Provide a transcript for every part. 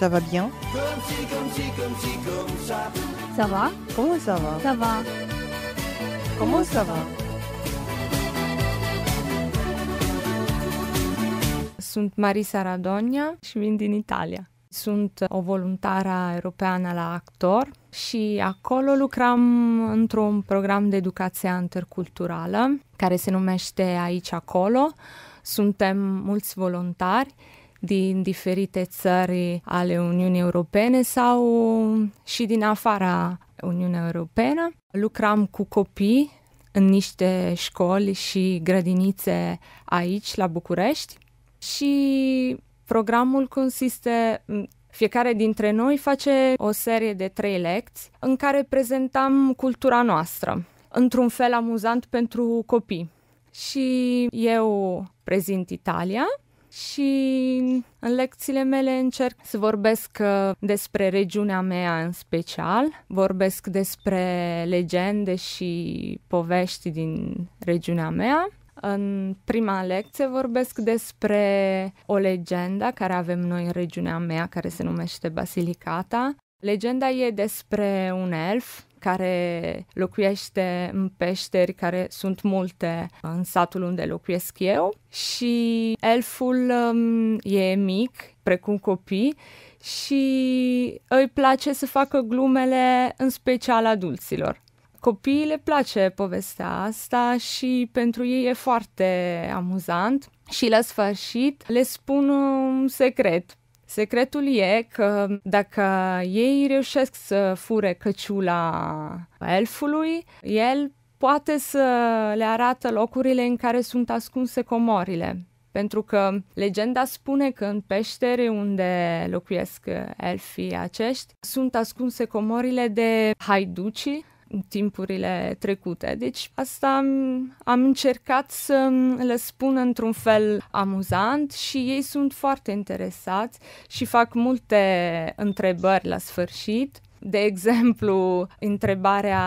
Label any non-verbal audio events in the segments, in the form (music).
Ça va bien Ça va Comment ça va Ça va. Comment ça va Sunt Marisa Radonia și vin din Italia. Sunt o voluntară europeană la Actor și acolo lucram într-un program de educație interculturală care se numește Aici Acolo. Suntem mulți voluntari din diferite țări ale Uniunii Europene sau și din afara Uniunii Europene. Lucram cu copii în niște școli și grădinițe aici, la București. Și programul consiste fiecare dintre noi face o serie de trei lecții în care prezentam cultura noastră într-un fel amuzant pentru copii. Și eu prezint Italia, și în lecțiile mele încerc să vorbesc uh, despre regiunea mea în special, vorbesc despre legende și povești din regiunea mea. În prima lecție vorbesc despre o legendă care avem noi în regiunea mea, care se numește Basilicata. Legenda e despre un elf care locuiește în peșteri, care sunt multe în satul unde locuiesc eu și elful um, e mic, precum copii, și îi place să facă glumele, în special adulților. Copiii le place povestea asta și pentru ei e foarte amuzant. Și la sfârșit le spun un secret Secretul e că dacă ei reușesc să fure căciula elfului, el poate să le arată locurile în care sunt ascunse comorile. Pentru că legenda spune că în peșteri unde locuiesc elfii acești sunt ascunse comorile de haiduci, timpurile trecute. Deci asta am, am încercat să le spun într-un fel amuzant și ei sunt foarte interesați și fac multe întrebări la sfârșit. De exemplu, întrebarea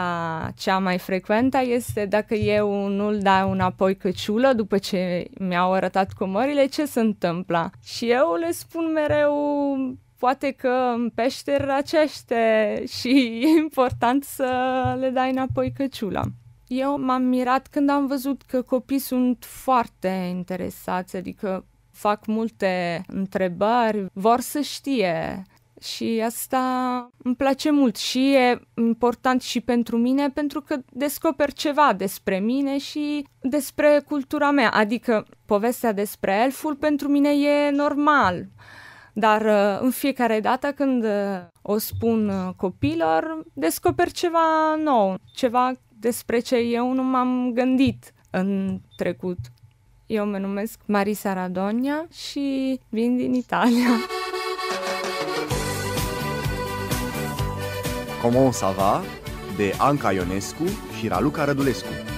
cea mai frecventă este dacă eu nu-l dau înapoi căciulă după ce mi-au arătat comările, ce se întâmplă? Și eu le spun mereu poate că în pește răcește și (laughs) e important să le dai înapoi căciula. Eu m-am mirat când am văzut că copiii sunt foarte interesați, adică fac multe întrebări, vor să știe și asta îmi place mult și e important și pentru mine pentru că descoper ceva despre mine și despre cultura mea. Adică povestea despre elful pentru mine e normal dar uh, în fiecare dată când uh, o spun uh, copilor, descoper ceva nou, ceva despre ce eu nu m-am gândit în trecut. Eu mă numesc Marisa Radonia și vin din Italia. Comment va? de Anca Ionescu și Raluca Rădulescu.